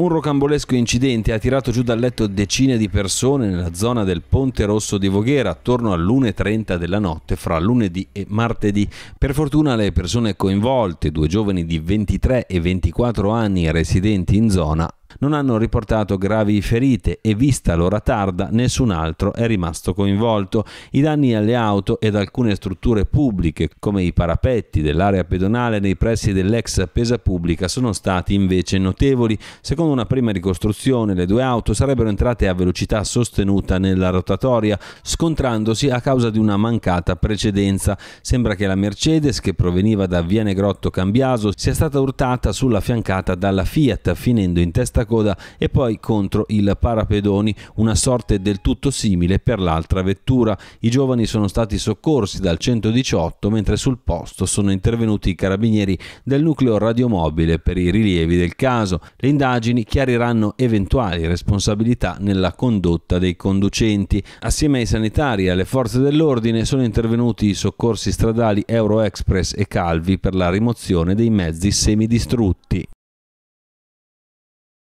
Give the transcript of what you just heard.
Un rocambolesco incidente ha tirato giù dal letto decine di persone nella zona del Ponte Rosso di Voghera attorno all'1.30 della notte fra lunedì e martedì. Per fortuna le persone coinvolte, due giovani di 23 e 24 anni residenti in zona, non hanno riportato gravi ferite e vista l'ora tarda nessun altro è rimasto coinvolto. I danni alle auto ed alcune strutture pubbliche come i parapetti dell'area pedonale nei pressi dell'ex pesa pubblica sono stati invece notevoli. Secondo una prima ricostruzione le due auto sarebbero entrate a velocità sostenuta nella rotatoria scontrandosi a causa di una mancata precedenza. Sembra che la Mercedes che proveniva da Viene Grotto Cambiaso sia stata urtata sulla fiancata dalla Fiat finendo in testa coda e poi contro il parapedoni, una sorte del tutto simile per l'altra vettura. I giovani sono stati soccorsi dal 118 mentre sul posto sono intervenuti i carabinieri del nucleo radiomobile per i rilievi del caso. Le indagini chiariranno eventuali responsabilità nella condotta dei conducenti. Assieme ai sanitari e alle forze dell'ordine sono intervenuti i soccorsi stradali Euro Express e Calvi per la rimozione dei mezzi semidistrutti.